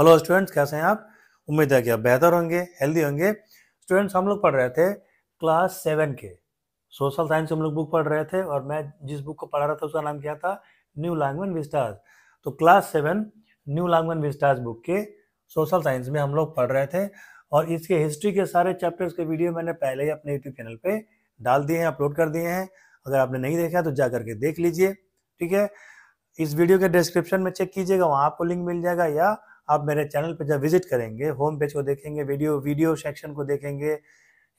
hello students कैसे हैं आप उम्मीद है कि आप बेहतर होंगे हेल्दी होंगे स्टूडेंट्स हम लोग पढ़ रहे थे क्लास सेवन के सोशल साइंस हम लोग बुक पढ़ रहे थे और मैं जिस बुक को पढ़ा रहा था उसका नाम क्या था न्यू लैंग्वेज विस्टाज तो class seven New Language Vistas book के सोशल साइंस में हम लोग पढ़ रहे थे और इसके हिस्ट्री के सारे चैप्टर्स के वीडियो मैंने पहले ही अपने यूट्यूब चैनल पर डाल दिए हैं अपलोड कर दिए हैं अगर आपने नहीं देखा तो जा करके देख लीजिए ठीक है इस वीडियो के डिस्क्रिप्शन में चेक कीजिएगा वहाँ आपको लिंक मिल जाएगा या आप मेरे चैनल पर जब विजिट करेंगे होम पेज को देखेंगे वीडियो वीडियो सेक्शन को देखेंगे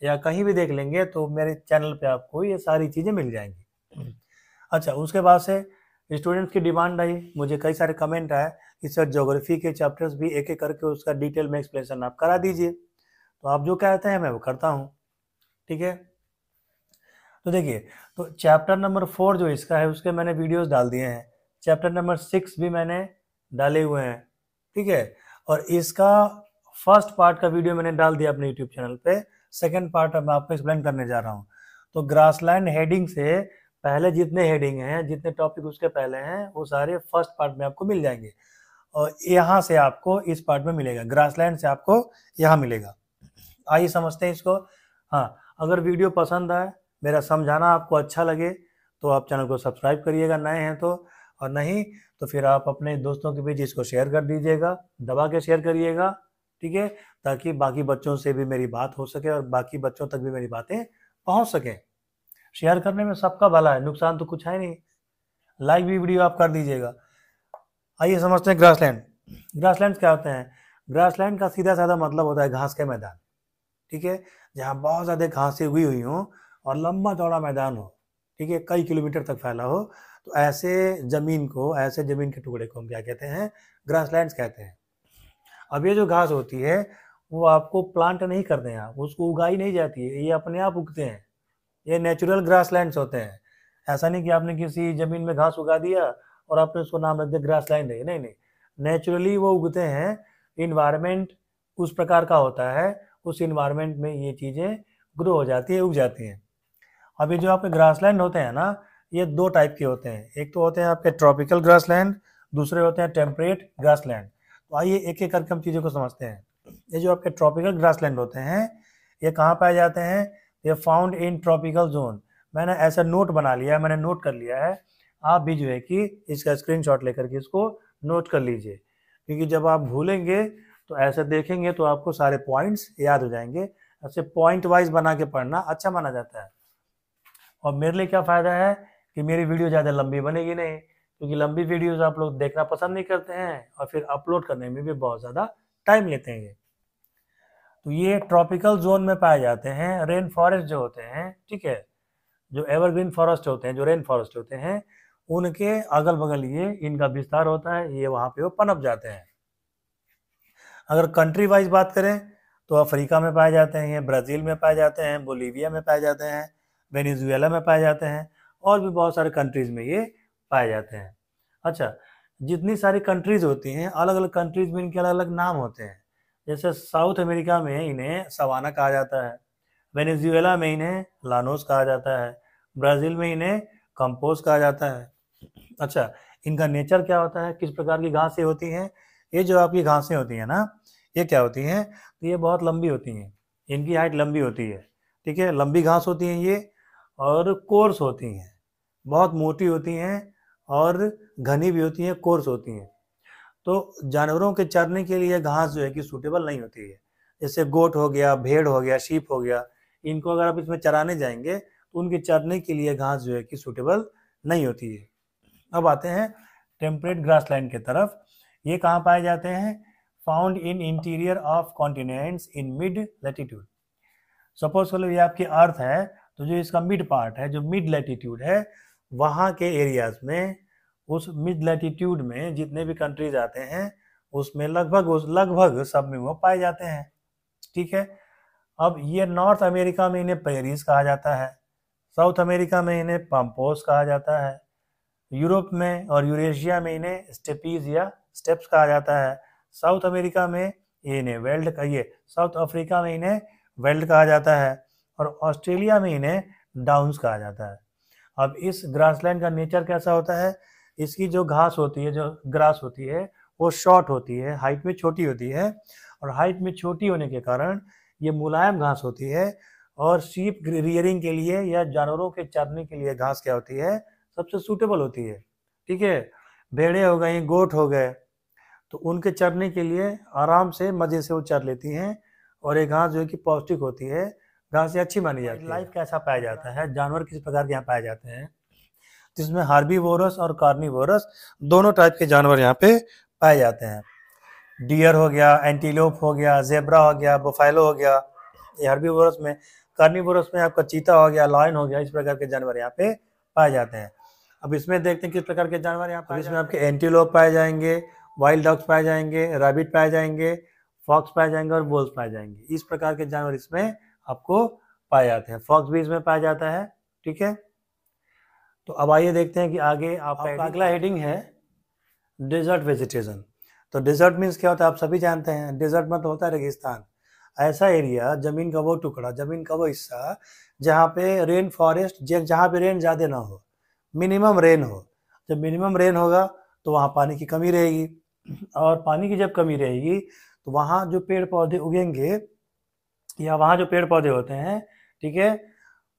या कहीं भी देख लेंगे तो मेरे चैनल पे आपको ये सारी चीज़ें मिल जाएंगी अच्छा उसके बाद से स्टूडेंट्स की डिमांड आई मुझे कई सारे कमेंट आए कि सर जोग्राफी के चैप्टर्स भी एक एक करके उसका डिटेल में एक्सप्लेनेशन आप करा दीजिए तो आप जो कहते हैं मैं वो करता हूँ ठीक है तो देखिए तो चैप्टर नंबर फोर जो इसका है उसके मैंने वीडियोस डाल दिए हैं चैप्टर नंबर सिक्स भी मैंने डाले हुए हैं ठीक है और इसका फर्स्ट पार्ट का वीडियो मैंने डाल दिया अपने यूट्यूब चैनल पे सेकंड पार्ट अब आपको एक्सप्लेन करने जा रहा हूँ तो ग्रासलैंड हेडिंग से पहले जितने हेडिंग हैं जितने टॉपिक उसके पहले हैं वो सारे फर्स्ट पार्ट में आपको मिल जाएंगे और यहाँ से आपको इस पार्ट में मिलेगा ग्रासलैंड से आपको यहाँ मिलेगा आइए समझते हैं इसको हाँ अगर वीडियो पसंद आए मेरा समझाना आपको अच्छा लगे तो आप चैनल को सब्सक्राइब करिएगा नए हैं तो और नहीं तो फिर आप अपने दोस्तों के बीच इसको शेयर कर दीजिएगा दबा के शेयर करिएगा ठीक है ताकि बाकी बच्चों से भी मेरी बात हो सके और बाकी बच्चों तक भी मेरी बातें पहुंच सके शेयर करने में सबका भला है नुकसान तो कुछ है नहीं लाइक भी वीडियो आप कर दीजिएगा आइए समझते हैं ग्रासलैंड ग्रासलैंड क्या होते हैं ग्रासलैंड का सीधा साधा मतलब होता है घास के मैदान ठीक है जहाँ बहुत ज़्यादा घासें उगी हुई हों और लंबा चौड़ा मैदान हो ठीक है कई किलोमीटर तक फैला हो तो ऐसे ज़मीन को ऐसे ज़मीन के टुकड़े को हम क्या कहते हैं ग्रासलैंड्स कहते हैं अब ये जो घास होती है वो आपको प्लांट नहीं करते हैं आप उसको उगाई नहीं जाती है ये अपने आप उगते हैं ये नेचुरल लैंड होते हैं ऐसा नहीं कि आपने किसी ज़मीन में घास उगा दिया और आपने उसको नाम रख दिया ग्रास लैंड है नहीं नहीं नेचुरली वो उगते हैं इन्वायरमेंट उस प्रकार का होता है उस इन्वायरमेंट में ये चीज़ें ग्रो हो जाती है उग जाती हैं अब ये जो आपके ग्रास लैंड होते हैं ना ये दो टाइप के होते हैं एक तो होते हैं आपके ट्रॉपिकल ग्रास लैंड दूसरे होते हैं टेम्परेट ग्रास लैंड तो आइए एक एक करके हम चीज़ों को समझते हैं ये जो आपके ट्रॉपिकल ग्रास लैंड होते हैं ये कहाँ पाए जाते हैं ये फाउंड इन ट्रॉपिकल जोन मैंने ऐसा नोट बना लिया है मैंने नोट कर लिया है आप भी जो है कि इसका स्क्रीन लेकर के इसको नोट कर लीजिए क्योंकि जब आप भूलेंगे तो ऐसे देखेंगे तो आपको सारे पॉइंट्स याद हो जाएंगे ऐसे पॉइंट वाइज बना के पढ़ना अच्छा माना जाता है और मेरे लिए क्या फ़ायदा है कि मेरी वीडियो ज़्यादा लंबी बनेगी नहीं क्योंकि लंबी वीडियोज आप लोग देखना पसंद नहीं करते हैं और फिर अपलोड करने में भी बहुत ज़्यादा टाइम लेते हैं ये तो ये ट्रॉपिकल जोन में पाए जाते हैं रेन फॉरेस्ट जो होते हैं ठीक है जो एवरग्रीन फॉरेस्ट होते हैं जो रेन फॉरेस्ट होते हैं उनके अगल बगल ये इनका विस्तार होता है ये वहाँ पे वो पनप जाते हैं अगर कंट्री वाइज बात करें तो अफ्रीका में पाए जाते हैं ये ब्राज़ील में पाए जाते हैं बोलीविया में पाए जाते हैं वेनेजुएला में पाए जाते हैं और भी बहुत सारे कंट्रीज़ में ये पाए जाते हैं अच्छा जितनी सारी कंट्रीज़ होती हैं अलग अलग कंट्रीज़ में इनके अलग अलग नाम होते हैं जैसे साउथ अमेरिका में इन्हें सवाना कहा जाता है वेनेजुएला में इन्हें लानोस कहा जाता है ब्राज़ील में इन्हें कंपोज कहा जाता है अच्छा इनका नेचर क्या होता है किस प्रकार की घासें होती हैं ये जो आपकी घासें होती हैं ना ये क्या होती हैं तो ये बहुत लंबी होती हैं इनकी हाइट लंबी होती है ठीक है लंबी घास होती हैं ये और कोर्स होती हैं बहुत मोटी होती हैं और घनी भी होती हैं कोर्स होती हैं तो जानवरों के चरने के लिए घास जो है कि सूटेबल नहीं होती है जैसे गोट हो गया भेड़ हो गया शीप हो गया इनको अगर आप इसमें चराने जाएंगे तो उनके चरने के लिए घास जो है कि सूटेबल नहीं होती है अब आते हैं टेम्परेट ग्रास लैंड की तरफ ये कहाँ पाए जाते हैं found in interior of continents in mid latitude suppose लो ये आपकी अर्थ है तो जो इसका मिड पार्ट है जो मिड लेटीट्यूड है वहाँ के एरियाज़ में उस मिड लैटिट्यूड में जितने भी कंट्रीज आते हैं उसमें लगभग उस लगभग सब में वो पाए जाते हैं ठीक है अब ये नॉर्थ अमेरिका में इन्हें पेरिस कहा जाता है साउथ अमेरिका में इन्हें पम्पोस कहा जाता है यूरोप में और यूरेशिया में इन्हें स्टेपीज या स्टेप्स कहा जाता है साउथ अमेरिका में इन्हें वेल्ड कहिए साउथ अफ्रीका में इन्हें वेल्ड कहा जाता है और ऑस्ट्रेलिया में इन्हें डाउन्स कहा जाता है अब इस ग्रासलैंड का नेचर कैसा होता है इसकी जो घास होती है जो ग्रास होती है वो शॉर्ट होती है हाइट में छोटी होती है और हाइट में छोटी होने के कारण ये मुलायम घास होती है और शीप रियरिंग के लिए या जानवरों के चरने के लिए घास क्या होती है सबसे सूटेबल होती है ठीक है भेड़े हो गए गोट हो गए तो उनके चरने के लिए आराम से मज़े से वो चर लेती हैं और ये घास जो है कि पौष्टिक होती है घास से अच्छी मानी जाती है लाइफ कैसा पाया जाता है जानवर किस प्रकार के यहाँ पाए जाते हैं जिसमें हार्बी वोरस और वोरस दोनों टाइप के जानवर यहाँ पे पाए जाते हैं डियर हो गया एंटीलोप हो गया जेबरा हो गया बोफाइलो हो गया हार्बी वोरस में कार्निवोरस में आपका चीता हो गया लॉयन हो गया इस प्रकार के जानवर यहाँ पे पाए जाते हैं अब इसमें देखते हैं किस प्रकार के जानवर यहाँ पर इसमें आपके एंटीलोप पाए जाएंगे वाइल्ड डॉग्स पाए जाएंगे रैबिट पाए जाएंगे फॉक्स पाए जाएंगे और बोल्स पाए जाएंगे इस प्रकार के जानवर इसमें आपको पाए जाते हैं फॉक्स बीज में पाया जाता है ठीक है तो अब आइए देखते हैं कि आगे आप आपका अगला हेडिंग है डेजर्ट वेजिटेशन तो डेजर्ट मीन्स क्या होता है आप सभी जानते हैं डेजर्ट मतलब होता है रेगिस्तान ऐसा एरिया जमीन का वो टुकड़ा जमीन का वो हिस्सा जहाँ पे रेन फॉरेस्ट जहाँ पे रेन ज़्यादा ना हो मिनिमम रेन हो जब मिनिमम रेन होगा तो वहाँ पानी की कमी रहेगी और पानी की जब कमी रहेगी तो वहाँ जो पेड़ पौधे उगेंगे या वहाँ जो पेड़ पौधे होते हैं ठीक है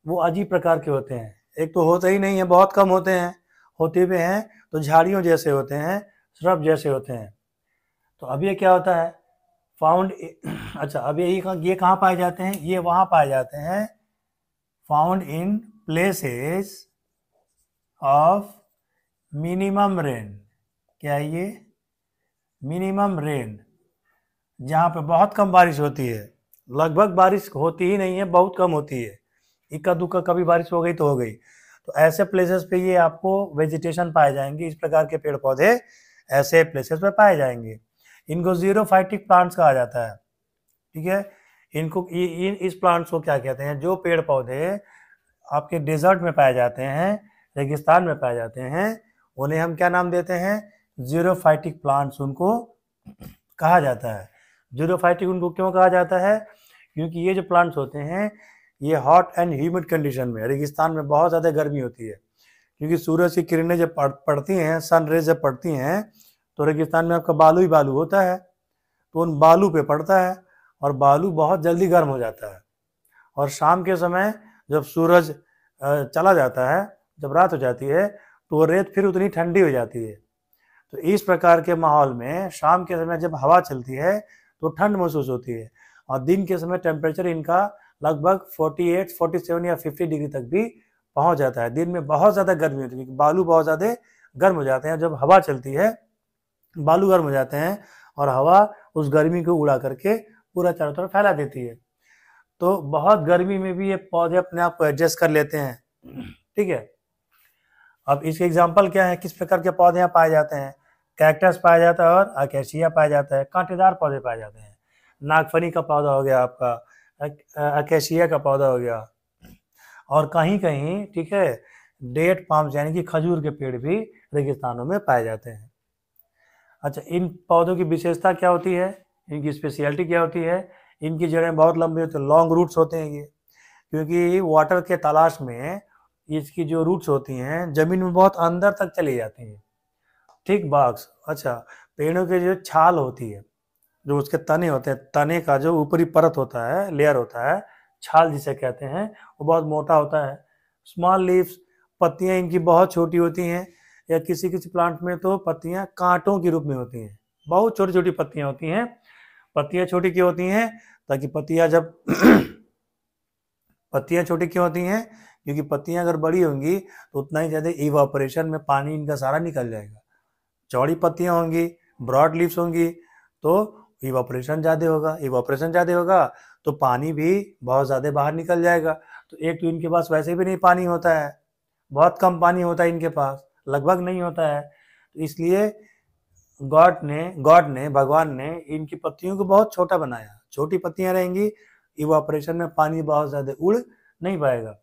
वो अजीब प्रकार के होते हैं एक तो होते ही नहीं है बहुत कम होते हैं होते हुए हैं तो झाड़ियों जैसे होते हैं श्रब जैसे होते हैं तो अब ये क्या होता है फाउंड अच्छा अब ये ये कहाँ पाए जाते हैं ये वहाँ पाए जाते हैं found in places of minimum rain क्या है ये मिनिमम रेन जहाँ पे बहुत कम बारिश होती है लगभग बारिश होती ही नहीं है बहुत कम होती है इक्का दुक्का कभी बारिश हो गई तो हो गई तो ऐसे प्लेसेस पे ये आपको वेजिटेशन पाए जाएंगे इस प्रकार के पेड़ पौधे ऐसे प्लेसेस पे पाए जाएंगे इनको जीरो फाइटिक प्लांट्स कहा जाता है ठीक है इनको इन इस प्लांट्स को क्या कहते हैं जो पेड़ पौधे आपके डेजर्ट में पाए जाते हैं रेगिस्तान में पाए जाते हैं उन्हें हम क्या नाम देते हैं जीरो फाइटिक प्लांट्स उनको कहा जाता है जूरोफाइटिक उनको क्यों कहा जाता है क्योंकि ये जो प्लांट्स होते हैं ये हॉट एंड ह्यूमिड कंडीशन में रेगिस्तान में बहुत ज़्यादा गर्मी होती है क्योंकि सूरज की किरणें जब पड़ती हैं सन रेज जब पड़ती हैं तो रेगिस्तान में आपका बालू ही बालू होता है तो उन बालू पे पड़ता है और बालू बहुत जल्दी गर्म हो जाता है और शाम के समय जब सूरज चला जाता है जब रात हो जाती है तो वो रेत फिर उतनी ठंडी हो जाती है तो इस प्रकार के माहौल में शाम के समय जब हवा चलती है तो ठंड महसूस होती है और दिन के समय टेम्परेचर इनका लगभग 48, 47 या 50 डिग्री तक भी पहुंच जाता है दिन में बहुत ज़्यादा गर्मी होती है क्योंकि बालू बहुत ज़्यादा गर्म हो जाते हैं जब हवा चलती है बालू गर्म हो जाते हैं और हवा उस गर्मी को उड़ा करके पूरा चारों तरफ फैला देती है तो बहुत गर्मी में भी ये पौधे अपने आप को एडजस्ट कर लेते हैं ठीक है अब इसके एग्जाम्पल क्या है किस प्रकार के पौधे यहाँ पाए जाते हैं कैक्टस पाया जाता है और अकेशिया पाया जाता है कांटेदार पौधे पाए जाते हैं नागफनी का पौधा हो गया आपका अकेशिया का पौधा हो गया और कहीं कहीं ठीक है डेट पाम्स यानी कि खजूर के पेड़ भी रेगिस्तानों में पाए जाते हैं अच्छा इन पौधों की विशेषता क्या होती है इनकी स्पेशलिटी क्या होती है इनकी जड़ें बहुत लंबी होती है लॉन्ग रूट्स होते हैं ये क्योंकि वाटर के तलाश में इसकी जो रूट्स होती हैं ज़मीन में बहुत अंदर तक चली जाती हैं ठीक बाग्स अच्छा पेड़ों के जो छाल होती है जो उसके तने होते हैं तने का जो ऊपरी परत होता है लेयर होता है छाल जिसे कहते हैं वो बहुत मोटा होता है स्मॉल लीव्स पत्तियाँ इनकी बहुत छोटी होती हैं या किसी किसी प्लांट में तो पत्तियाँ कांटों के रूप में होती हैं बहुत छोटी छोटी पत्तियाँ होती हैं पत्तियाँ छोटी क्यों होती हैं ताकि पत्तियाँ जब पत्तियाँ छोटी क्यों होती हैं क्योंकि पत्तियाँ अगर बड़ी होंगी तो उतना ही ज़्यादा इवापोरेशन में पानी इनका सारा निकल जाएगा चौड़ी पत्तियाँ होंगी ब्रॉड लीव्स होंगी तो इवापोरेशन ज़्यादा होगा इवापोरेशन ज़्यादा होगा तो पानी भी बहुत ज़्यादा बाहर निकल जाएगा तो एक तो इनके पास वैसे भी नहीं पानी होता है बहुत कम पानी होता है इनके पास लगभग नहीं होता है तो इसलिए गॉड ने गॉड ने भगवान ने इनकी पत्तियों को बहुत छोटा बनाया छोटी पत्तियाँ रहेंगी इवापोरेशन में पानी बहुत ज़्यादा उड़ नहीं पाएगा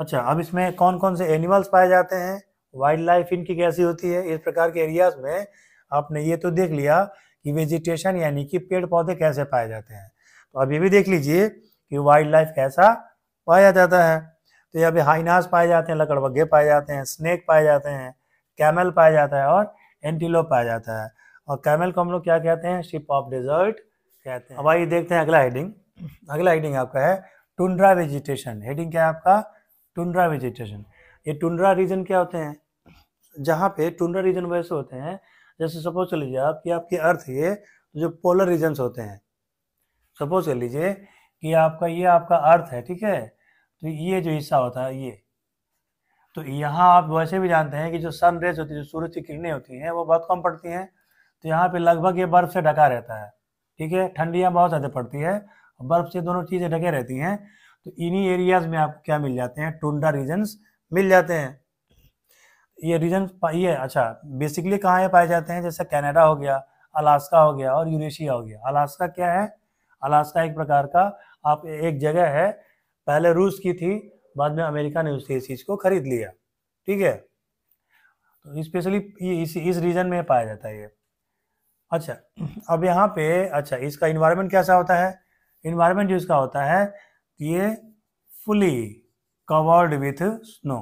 अच्छा अब इसमें कौन कौन से एनिमल्स पाए जाते हैं वाइल्ड लाइफ इनकी कैसी होती है इस प्रकार के एरियाज में आपने ये तो देख लिया कि वेजिटेशन यानी कि पेड़ पौधे कैसे पाए जाते हैं तो अब ये भी देख लीजिए कि वाइल्ड लाइफ कैसा पाया जाता है तो यहाँ पे हाइनास पाए जाते हैं लकड़बग्घे पाए जाते हैं स्नेक पाए जाते हैं कैमल पाया जाता है और एंटीलोप पाया जाता है और कैमल को हम लोग क्या कहते हैं शिप ऑफ डेजर्ट कहते हैं अब आइए देखते हैं अगला हेडिंग अगला हेडिंग आपका है टुंड्रा वेजिटेशन हेडिंग क्या है आपका टुंड्रा वेजिटेशन ये टुंड्रा रीजन क्या होते हैं जहाँ पे टूंडा रीजन वैसे होते हैं जैसे सपोज कर लीजिए आप कि आपके अर्थ के जो पोलर रीजन्स होते हैं सपोज कर लीजिए कि आपका ये आपका अर्थ है ठीक है तो ये जो हिस्सा होता है ये तो यहाँ आप वैसे भी जानते हैं कि जो सन रेज होती है जो सूरज की किरणें होती हैं वो बहुत कम पड़ती हैं तो यहाँ पे लगभग ये बर्फ से ढका रहता है ठीक है ठंडियाँ बहुत ज़्यादा पड़ती है बर्फ से दोनों चीज़ें ढके रहती हैं तो इन्हीं एरियाज में आपको क्या मिल जाते हैं टूंडा रीजन्स मिल जाते हैं ये रीजन ये अच्छा बेसिकली कहाँ ये पाए जाते हैं जैसे कनाडा हो गया अलास्का हो गया और यूरेशिया हो गया अलास्का क्या है अलास्का एक प्रकार का आप एक जगह है पहले रूस की थी बाद में अमेरिका ने उससे इस चीज़ को खरीद लिया ठीक है तो स्पेशली इस इस रीजन में पाया जाता है ये अच्छा अब यहाँ पे अच्छा इसका इन्वायरमेंट कैसा होता है इन्वायरमेंट जो इसका होता है ये फुली कवर्ड विथ स्नो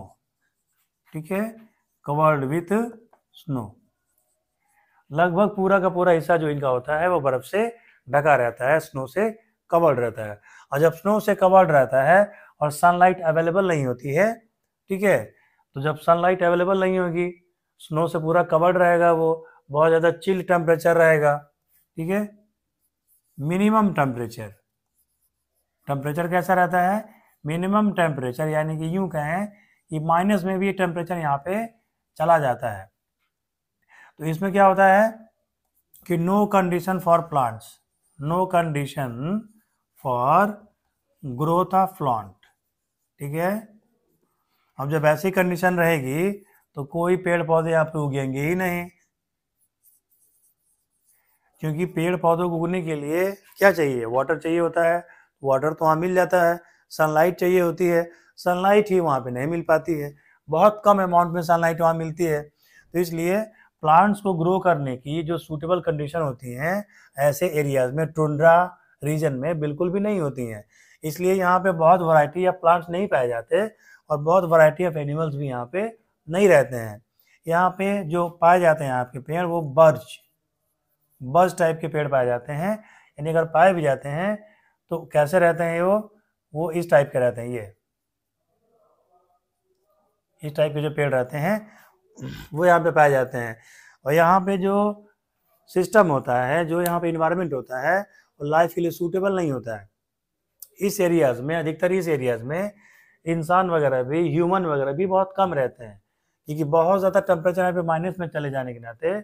ठीक है कवर्ड विथ स्नो लगभग पूरा का पूरा हिस्सा जो इनका होता है वो बर्फ से ढका रहता है स्नो से कवर्ड रहता है और जब स्नो से कवर्ड रहता है और सनलाइट अवेलेबल नहीं होती है ठीक है तो जब सनलाइट अवेलेबल नहीं होगी स्नो से पूरा कवर्ड रहेगा वो बहुत ज़्यादा चिल टेम्परेचर रहेगा ठीक है मिनिमम टेम्परेचर टेम्परेचर कैसा रहता है मिनिमम टेम्परेचर यानी कि यूं कहें कि माइनस में भी टेम्परेचर यहाँ पे चला जाता है तो इसमें क्या होता है कि no condition for plants no condition for growth of plant ठीक है अब जब ऐसी कंडीशन रहेगी तो कोई पेड़ पौधे यहाँ पे उगेंगे ही नहीं क्योंकि पेड़ पौधों को उगने के लिए क्या चाहिए वाटर चाहिए होता है वाटर तो वहां मिल जाता है सनलाइट चाहिए होती है सनलाइट ही वहां पे नहीं मिल पाती है बहुत कम अमाउंट में सनलाइट वहाँ मिलती है तो इसलिए प्लांट्स को ग्रो करने की जो सूटेबल कंडीशन होती हैं ऐसे एरियाज में टुंड्रा रीजन में बिल्कुल भी नहीं होती हैं इसलिए यहाँ पे बहुत वैरायटी ऑफ प्लांट्स नहीं पाए जाते और बहुत वैरायटी ऑफ एनिमल्स भी यहाँ पे नहीं रहते हैं यहाँ पे जो पाए जाते हैं आपके पेड़ वो बर्ज बर्ज टाइप के पेड़ पाए जाते हैं यानी अगर पाए भी जाते हैं तो कैसे रहते हैं वो वो इस टाइप के रहते हैं ये इस टाइप के जो पेड़ रहते हैं वो यहाँ पे पाए जाते हैं और यहाँ पे जो सिस्टम होता है जो यहाँ पे इन्वायरमेंट होता है वो लाइफ के लिए सूटेबल नहीं होता है इस एरियाज में अधिकतर इस एरियाज में इंसान वगैरह भी ह्यूमन वगैरह भी बहुत कम रहते हैं क्योंकि बहुत ज़्यादा टेम्परेचर यहाँ पे माइनस में चले जाने के नाते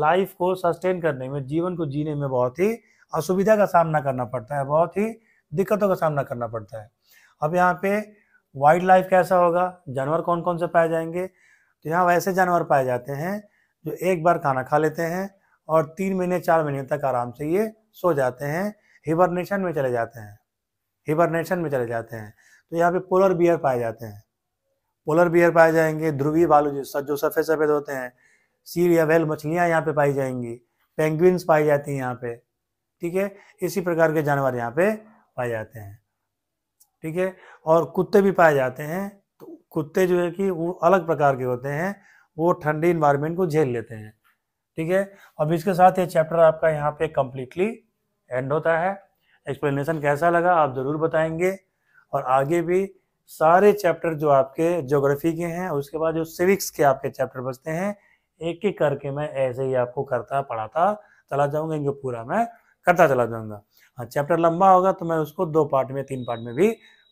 लाइफ को सस्टेन करने में जीवन को जीने में बहुत ही असुविधा का सामना करना पड़ता है बहुत ही दिक्कतों का सामना करना पड़ता है अब यहाँ पे वाइल्ड लाइफ कैसा होगा जानवर कौन कौन से पाए जाएंगे तो यहाँ वैसे जानवर पाए जाते हैं जो एक बार खाना खा लेते हैं और तीन महीने चार महीने तक आराम से ये सो जाते हैं हिबरनेशन में चले जाते हैं हिबरनेशन में चले जाते हैं तो यहाँ पे पोलर बियर पाए जाते हैं पोलर बियर पाए जाएंगे ध्रुवी बालू जो जो सफ़ेद सफ़ेद होते हैं सील या वेल मछलियाँ यहाँ पे पाई जाएंगी पेंगुइन्स पाई जाती हैं यहाँ पे ठीक है इसी प्रकार के जानवर यहाँ पे पाए जाते हैं ठीक है और कुत्ते भी पाए जाते हैं तो कुत्ते जो है कि वो अलग प्रकार के होते हैं वो ठंडी इन्वायरमेंट को झेल लेते हैं ठीक है अब इसके साथ ये चैप्टर आपका यहाँ पे कम्प्लीटली एंड होता है एक्सप्लेनेशन कैसा लगा आप ज़रूर बताएंगे और आगे भी सारे चैप्टर जो आपके ज्योग्राफी के हैं उसके बाद जो सिविक्स के आपके चैप्टर बचते हैं एक एक करके मैं ऐसे ही आपको करता पढ़ाता चला जाऊंगा इनको पूरा मैं करता चला जाऊंगा हाँ चैप्टर लंबा होगा तो मैं उसको दो पार्ट में तीन पार्ट में भी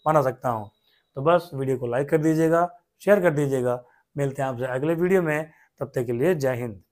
बना सकता हूँ तो बस वीडियो को लाइक कर दीजिएगा शेयर कर दीजिएगा मिलते हैं आपसे अगले वीडियो में तब तक के लिए जय हिंद